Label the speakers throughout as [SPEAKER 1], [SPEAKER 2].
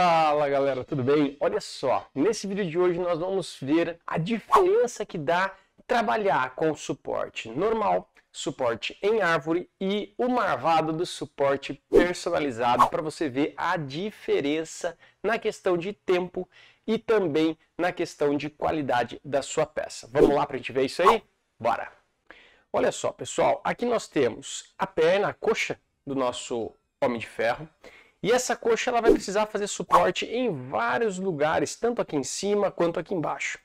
[SPEAKER 1] Fala galera, tudo bem? Olha só, nesse vídeo de hoje nós vamos ver a diferença que dá trabalhar com suporte normal, suporte em árvore e o marvado do suporte personalizado para você ver a diferença na questão de tempo e também na questão de qualidade da sua peça. Vamos lá para a gente ver isso aí? Bora! Olha só pessoal, aqui nós temos a perna, a coxa do nosso homem de ferro e essa coxa ela vai precisar fazer suporte em vários lugares, tanto aqui em cima quanto aqui embaixo.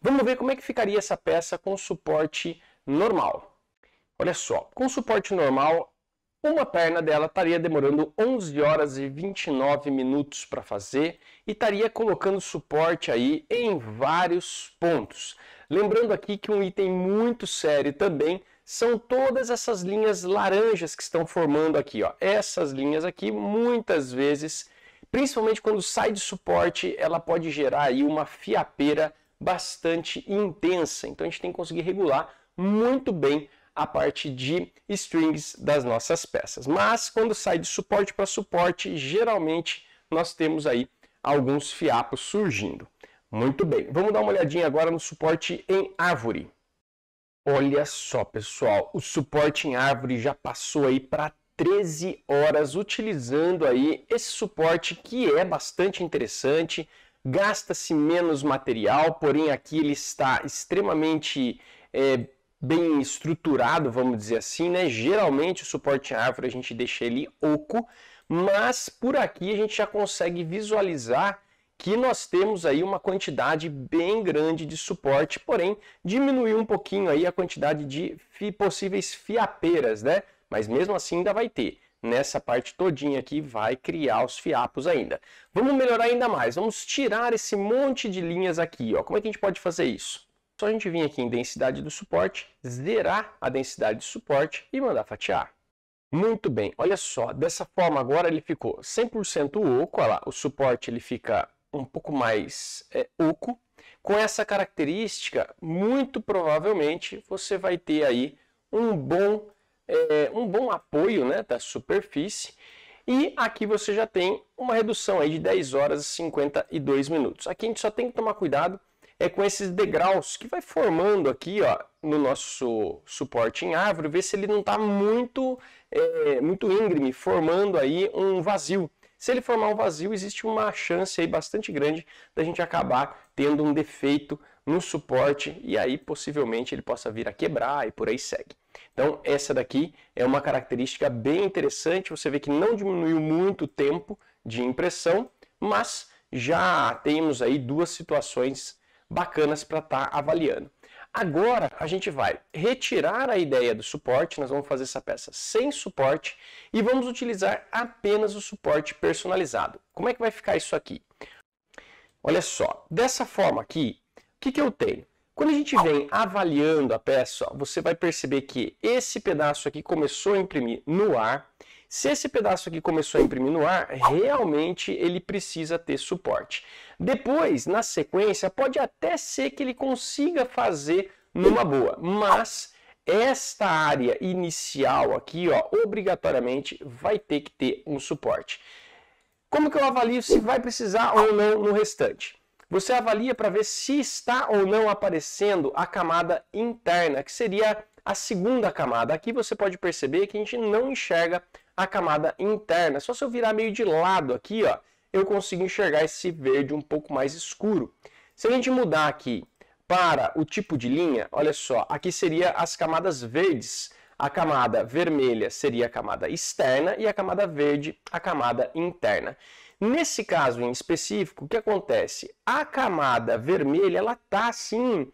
[SPEAKER 1] Vamos ver como é que ficaria essa peça com suporte normal. Olha só, com suporte normal, uma perna dela estaria demorando 11 horas e 29 minutos para fazer e estaria colocando suporte aí em vários pontos. Lembrando aqui que um item muito sério também são todas essas linhas laranjas que estão formando aqui. Ó. Essas linhas aqui, muitas vezes, principalmente quando sai de suporte, ela pode gerar aí uma fiapeira bastante intensa. Então a gente tem que conseguir regular muito bem a parte de strings das nossas peças. Mas quando sai de suporte para suporte, geralmente nós temos aí alguns fiapos surgindo. Muito bem, vamos dar uma olhadinha agora no suporte em árvore. Olha só, pessoal, o suporte em árvore já passou aí para 13 horas utilizando aí esse suporte que é bastante interessante, gasta-se menos material, porém aqui ele está extremamente é, bem estruturado, vamos dizer assim, né? Geralmente o suporte em árvore a gente deixa ele oco, mas por aqui a gente já consegue visualizar que nós temos aí uma quantidade bem grande de suporte, porém diminuiu um pouquinho aí a quantidade de fi, possíveis fiapeiras, né? Mas mesmo assim ainda vai ter. Nessa parte todinha aqui vai criar os fiapos ainda. Vamos melhorar ainda mais, vamos tirar esse monte de linhas aqui, ó. Como é que a gente pode fazer isso? Só a gente vir aqui em densidade do suporte, zerar a densidade do suporte e mandar fatiar. Muito bem, olha só, dessa forma agora ele ficou 100% oco, olha lá, o suporte ele fica um pouco mais é, oco. Com essa característica, muito provavelmente você vai ter aí um bom, é, um bom apoio né, da superfície. E aqui você já tem uma redução aí de 10 horas e 52 minutos. Aqui a gente só tem que tomar cuidado é com esses degraus que vai formando aqui ó, no nosso suporte em árvore, ver se ele não está muito, é, muito íngreme, formando aí um vazio. Se ele formar um vazio, existe uma chance aí bastante grande da gente acabar tendo um defeito no suporte e aí possivelmente ele possa vir a quebrar e por aí segue. Então, essa daqui é uma característica bem interessante. Você vê que não diminuiu muito o tempo de impressão, mas já temos aí duas situações bacanas para estar tá avaliando. Agora a gente vai retirar a ideia do suporte, nós vamos fazer essa peça sem suporte e vamos utilizar apenas o suporte personalizado. Como é que vai ficar isso aqui? Olha só, dessa forma aqui, o que, que eu tenho? Quando a gente vem avaliando a peça, ó, você vai perceber que esse pedaço aqui começou a imprimir no ar. Se esse pedaço aqui começou a imprimir no ar, realmente ele precisa ter suporte. Depois, na sequência, pode até ser que ele consiga fazer numa boa, mas esta área inicial aqui, ó, obrigatoriamente vai ter que ter um suporte. Como que eu avalio se vai precisar ou não no restante? Você avalia para ver se está ou não aparecendo a camada interna, que seria a segunda camada. Aqui você pode perceber que a gente não enxerga a camada interna. Só se eu virar meio de lado aqui, ó, eu consigo enxergar esse verde um pouco mais escuro. Se a gente mudar aqui para o tipo de linha, olha só, aqui seria as camadas verdes. A camada vermelha seria a camada externa e a camada verde a camada interna. Nesse caso em específico, o que acontece? A camada vermelha, ela tá assim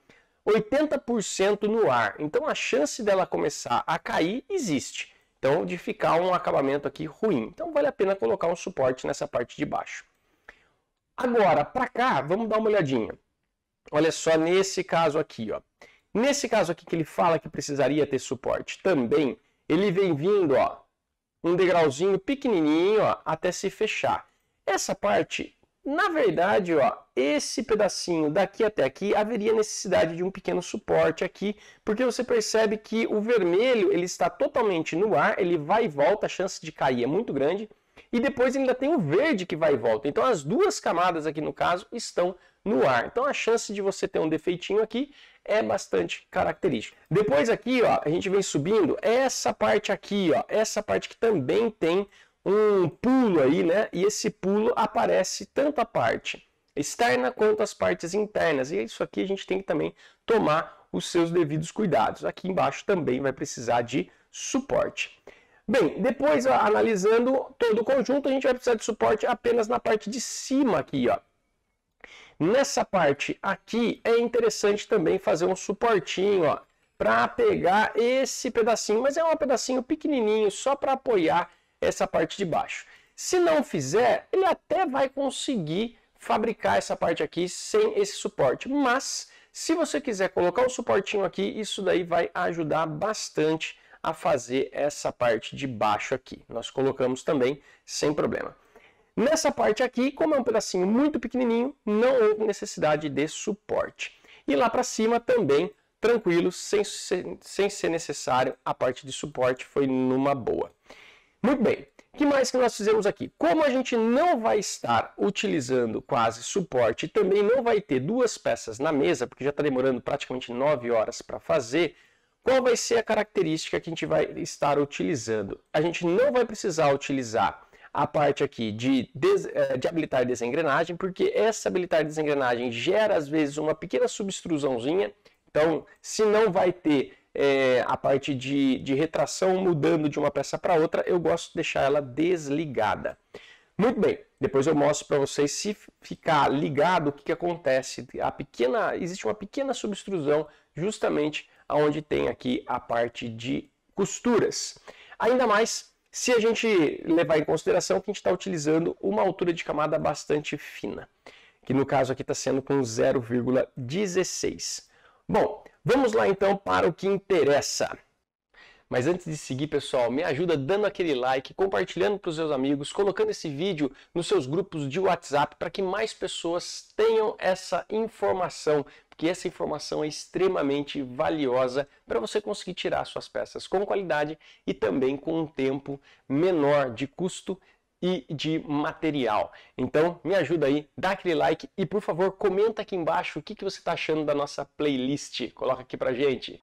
[SPEAKER 1] 80% no ar. Então a chance dela começar a cair existe. Então de ficar um acabamento aqui ruim. Então vale a pena colocar um suporte nessa parte de baixo. Agora, para cá, vamos dar uma olhadinha. Olha só nesse caso aqui, ó. Nesse caso aqui que ele fala que precisaria ter suporte também, ele vem vindo, ó, um degrauzinho pequenininho, ó, até se fechar. Essa parte, na verdade, ó, esse pedacinho daqui até aqui, haveria necessidade de um pequeno suporte aqui, porque você percebe que o vermelho ele está totalmente no ar, ele vai e volta, a chance de cair é muito grande, e depois ainda tem o verde que vai e volta. Então as duas camadas aqui no caso estão no ar. Então a chance de você ter um defeitinho aqui é bastante característica. Depois aqui, ó, a gente vem subindo essa parte aqui, ó, essa parte que também tem um pulo aí, né? E esse pulo aparece tanto a parte externa quanto as partes internas. E isso aqui a gente tem que também tomar os seus devidos cuidados. Aqui embaixo também vai precisar de suporte. Bem, depois analisando todo o conjunto, a gente vai precisar de suporte apenas na parte de cima aqui, ó. Nessa parte aqui é interessante também fazer um suportinho, ó, para pegar esse pedacinho, mas é um pedacinho pequenininho, só para apoiar essa parte de baixo. Se não fizer, ele até vai conseguir fabricar essa parte aqui sem esse suporte, mas se você quiser colocar o um suportinho aqui, isso daí vai ajudar bastante a fazer essa parte de baixo aqui. Nós colocamos também sem problema. Nessa parte aqui, como é um pedacinho muito pequenininho, não houve necessidade de suporte. E lá para cima também, tranquilo, sem, sem ser necessário, a parte de suporte foi numa boa. Muito bem. O que mais que nós fizemos aqui? Como a gente não vai estar utilizando quase suporte, também não vai ter duas peças na mesa, porque já está demorando praticamente 9 horas para fazer, qual vai ser a característica que a gente vai estar utilizando? A gente não vai precisar utilizar a parte aqui de, des, eh, de habilitar desengrenagem, porque essa habilitar desengrenagem gera às vezes uma pequena substrusãozinha, então se não vai ter é, a parte de, de retração mudando de uma peça para outra, eu gosto de deixar ela desligada. Muito bem, depois eu mostro para vocês se ficar ligado o que, que acontece. A pequena, existe uma pequena substrusão justamente aonde tem aqui a parte de costuras. Ainda mais se a gente levar em consideração que a gente está utilizando uma altura de camada bastante fina, que no caso aqui está sendo com 0,16. Bom, Vamos lá então para o que interessa. Mas antes de seguir, pessoal, me ajuda dando aquele like, compartilhando para os seus amigos, colocando esse vídeo nos seus grupos de WhatsApp para que mais pessoas tenham essa informação, porque essa informação é extremamente valiosa para você conseguir tirar suas peças com qualidade e também com um tempo menor de custo e de material. Então me ajuda aí, dá aquele like e por favor comenta aqui embaixo o que, que você está achando da nossa playlist. Coloca aqui pra gente.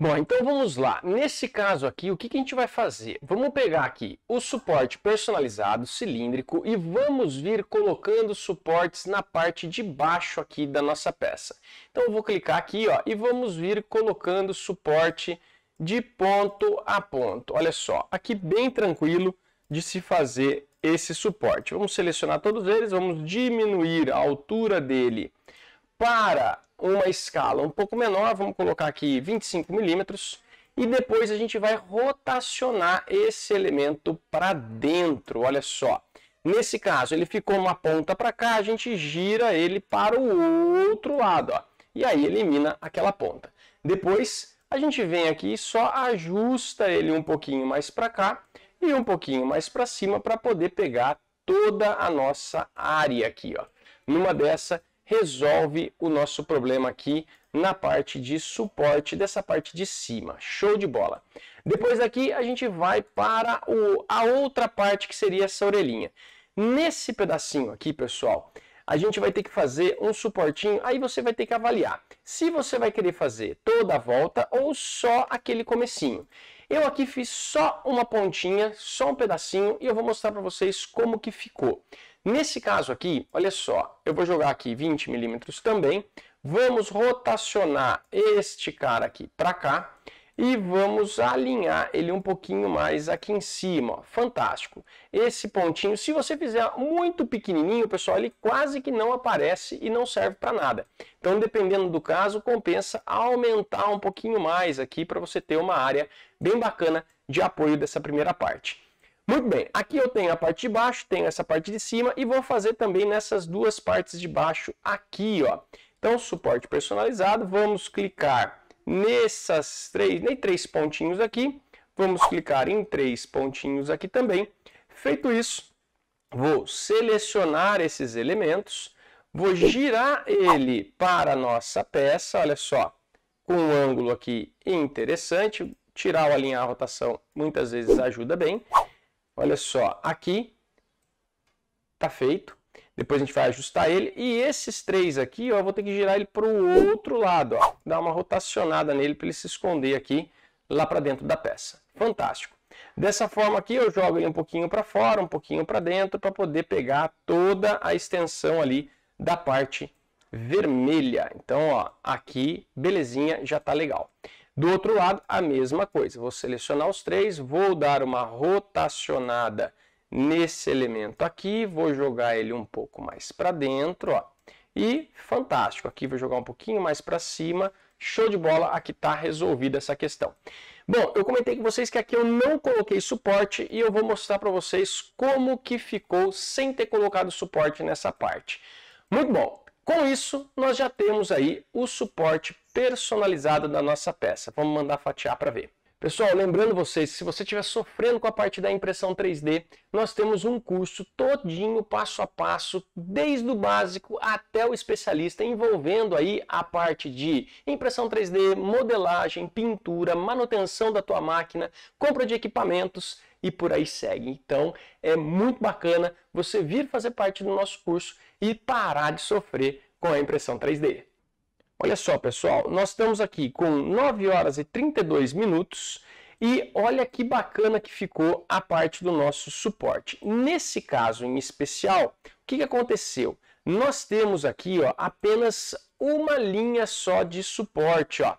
[SPEAKER 1] Bom, então vamos lá. Nesse caso aqui, o que, que a gente vai fazer? Vamos pegar aqui o suporte personalizado, cilíndrico, e vamos vir colocando suportes na parte de baixo aqui da nossa peça. Então eu vou clicar aqui ó, e vamos vir colocando suporte de ponto a ponto. Olha só, aqui bem tranquilo de se fazer esse suporte. Vamos selecionar todos eles, vamos diminuir a altura dele para uma escala um pouco menor, vamos colocar aqui 25 milímetros, e depois a gente vai rotacionar esse elemento para dentro, olha só. Nesse caso, ele ficou uma ponta para cá, a gente gira ele para o outro lado, ó, e aí elimina aquela ponta. Depois, a gente vem aqui e só ajusta ele um pouquinho mais para cá, e um pouquinho mais para cima para poder pegar toda a nossa área aqui. Ó. Numa dessa, resolve o nosso problema aqui na parte de suporte dessa parte de cima. Show de bola! Depois daqui, a gente vai para o, a outra parte que seria essa orelhinha. Nesse pedacinho aqui, pessoal, a gente vai ter que fazer um suportinho, aí você vai ter que avaliar se você vai querer fazer toda a volta ou só aquele comecinho. Eu aqui fiz só uma pontinha, só um pedacinho e eu vou mostrar para vocês como que ficou. Nesse caso aqui, olha só, eu vou jogar aqui 20 milímetros também, vamos rotacionar este cara aqui para cá e vamos alinhar ele um pouquinho mais aqui em cima. Ó. Fantástico! Esse pontinho, se você fizer muito pequenininho, pessoal, ele quase que não aparece e não serve para nada. Então, dependendo do caso, compensa aumentar um pouquinho mais aqui para você ter uma área bem bacana de apoio dessa primeira parte. Muito bem, aqui eu tenho a parte de baixo, tenho essa parte de cima e vou fazer também nessas duas partes de baixo aqui, ó. Então, suporte personalizado, vamos clicar nessas três, nem três pontinhos aqui, vamos clicar em três pontinhos aqui também. Feito isso, vou selecionar esses elementos, vou girar ele para a nossa peça, olha só, com um ângulo aqui interessante, tirar ou alinhar a rotação muitas vezes ajuda bem. Olha só, aqui está feito. Depois a gente vai ajustar ele. E esses três aqui, ó, eu vou ter que girar ele para o outro lado, ó. Dar uma rotacionada nele para ele se esconder aqui lá para dentro da peça. Fantástico. Dessa forma aqui eu jogo ele um pouquinho para fora, um pouquinho para dentro para poder pegar toda a extensão ali da parte vermelha. Então, ó, aqui, belezinha, já está legal. Do outro lado, a mesma coisa. Vou selecionar os três, vou dar uma rotacionada nesse elemento aqui, vou jogar ele um pouco mais para dentro, ó. E fantástico, aqui vou jogar um pouquinho mais para cima, show de bola, aqui está resolvida essa questão. Bom, eu comentei com vocês que aqui eu não coloquei suporte e eu vou mostrar para vocês como que ficou sem ter colocado suporte nessa parte. Muito bom, com isso nós já temos aí o suporte personalizado da nossa peça. Vamos mandar fatiar para ver. Pessoal, lembrando vocês, se você estiver sofrendo com a parte da impressão 3D, nós temos um curso todinho, passo a passo, desde o básico até o especialista, envolvendo aí a parte de impressão 3D, modelagem, pintura, manutenção da tua máquina, compra de equipamentos e por aí segue. Então, é muito bacana você vir fazer parte do nosso curso e parar de sofrer com a impressão 3D. Olha só, pessoal, nós estamos aqui com 9 horas e 32 minutos e olha que bacana que ficou a parte do nosso suporte. Nesse caso em especial, o que, aconteceu? Nós temos aqui ó, apenas uma linha só de suporte. Ó.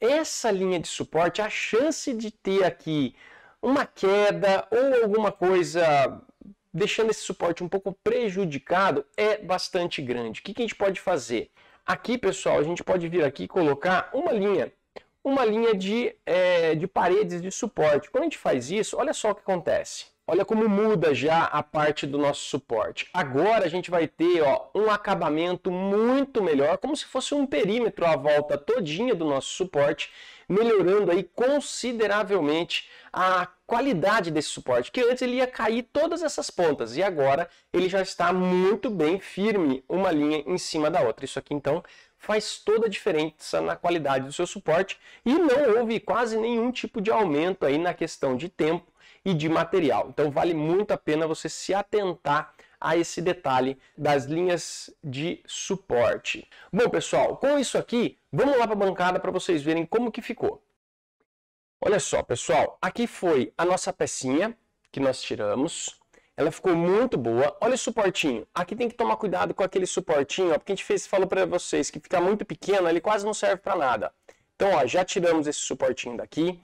[SPEAKER 1] Essa linha de suporte, a chance de ter aqui uma queda ou alguma coisa deixando esse suporte um pouco prejudicado é bastante grande. O que a gente pode fazer? Aqui, pessoal, a gente pode vir aqui e colocar uma linha, uma linha de, é, de paredes de suporte. Quando a gente faz isso, olha só o que acontece. Olha como muda já a parte do nosso suporte. Agora a gente vai ter ó, um acabamento muito melhor, como se fosse um perímetro à volta todinha do nosso suporte, melhorando aí consideravelmente a qualidade desse suporte, que antes ele ia cair todas essas pontas e agora ele já está muito bem firme, uma linha em cima da outra. Isso aqui então faz toda a diferença na qualidade do seu suporte e não houve quase nenhum tipo de aumento aí na questão de tempo e de material. Então vale muito a pena você se atentar a esse detalhe das linhas de suporte. Bom, pessoal, com isso aqui, vamos lá para a bancada para vocês verem como que ficou. Olha só, pessoal, aqui foi a nossa pecinha que nós tiramos. Ela ficou muito boa. Olha o suportinho. Aqui tem que tomar cuidado com aquele suportinho, ó, porque a gente fez, falou para vocês que fica muito pequeno, ele quase não serve para nada. Então, ó, já tiramos esse suportinho daqui.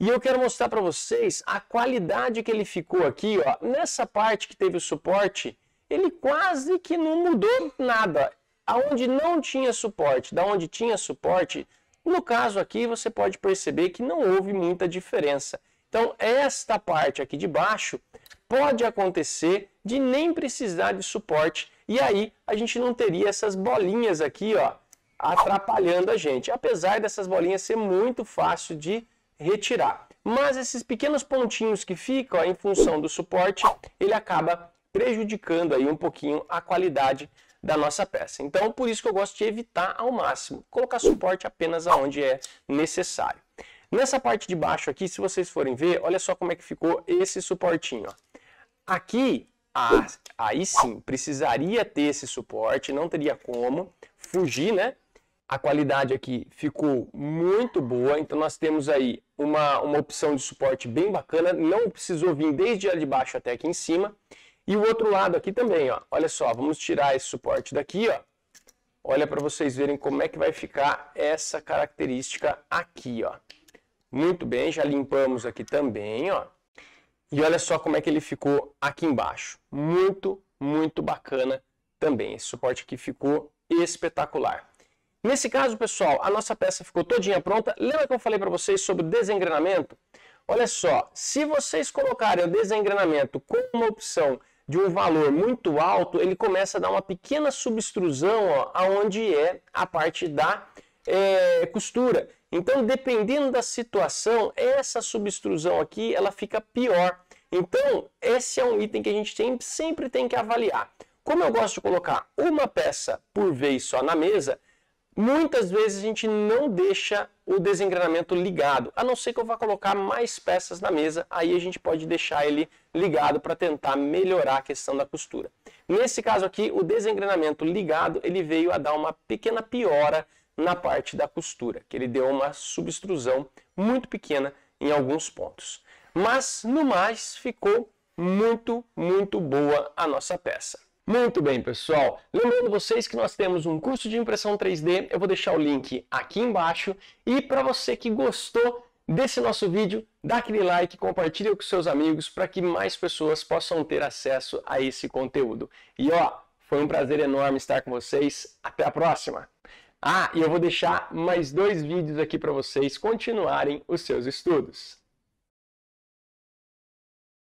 [SPEAKER 1] E eu quero mostrar para vocês a qualidade que ele ficou aqui, ó. Nessa parte que teve o suporte, ele quase que não mudou nada. Aonde não tinha suporte, da onde tinha suporte, no caso aqui você pode perceber que não houve muita diferença. Então esta parte aqui de baixo pode acontecer de nem precisar de suporte e aí a gente não teria essas bolinhas aqui, ó, atrapalhando a gente. Apesar dessas bolinhas ser muito fácil de retirar. Mas esses pequenos pontinhos que ficam ó, em função do suporte, ele acaba prejudicando aí um pouquinho a qualidade da nossa peça. Então, por isso que eu gosto de evitar ao máximo, colocar suporte apenas aonde é necessário. Nessa parte de baixo aqui, se vocês forem ver, olha só como é que ficou esse suportinho. Ó. Aqui, ah, aí sim, precisaria ter esse suporte, não teria como fugir, né? a qualidade aqui ficou muito boa, então nós temos aí uma, uma opção de suporte bem bacana, não precisou vir desde ali de baixo até aqui em cima. E o outro lado aqui também, ó, olha só, vamos tirar esse suporte daqui, ó. Olha para vocês verem como é que vai ficar essa característica aqui, ó. Muito bem, já limpamos aqui também, ó. E olha só como é que ele ficou aqui embaixo. Muito, muito bacana também. Esse suporte aqui ficou espetacular. Nesse caso, pessoal, a nossa peça ficou todinha pronta. Lembra que eu falei para vocês sobre desengrenamento? Olha só, se vocês colocarem o desengrenamento com uma opção de um valor muito alto, ele começa a dar uma pequena subestrusão ó, aonde é a parte da é, costura. Então, dependendo da situação, essa subestrusão aqui ela fica pior. Então, esse é um item que a gente tem, sempre tem que avaliar. Como eu gosto de colocar uma peça por vez só na mesa, Muitas vezes a gente não deixa o desengrenamento ligado, a não ser que eu vá colocar mais peças na mesa, aí a gente pode deixar ele ligado para tentar melhorar a questão da costura. Nesse caso aqui, o desengrenamento ligado, ele veio a dar uma pequena piora na parte da costura, que ele deu uma subtrusão muito pequena em alguns pontos. Mas, no mais, ficou muito, muito boa a nossa peça. Muito bem, pessoal. Lembrando vocês que nós temos um curso de impressão 3D, eu vou deixar o link aqui embaixo. E para você que gostou desse nosso vídeo, dá aquele like, compartilha com seus amigos para que mais pessoas possam ter acesso a esse conteúdo. E ó, foi um prazer enorme estar com vocês. Até a próxima. Ah, e eu vou deixar mais dois vídeos aqui para vocês continuarem os seus estudos.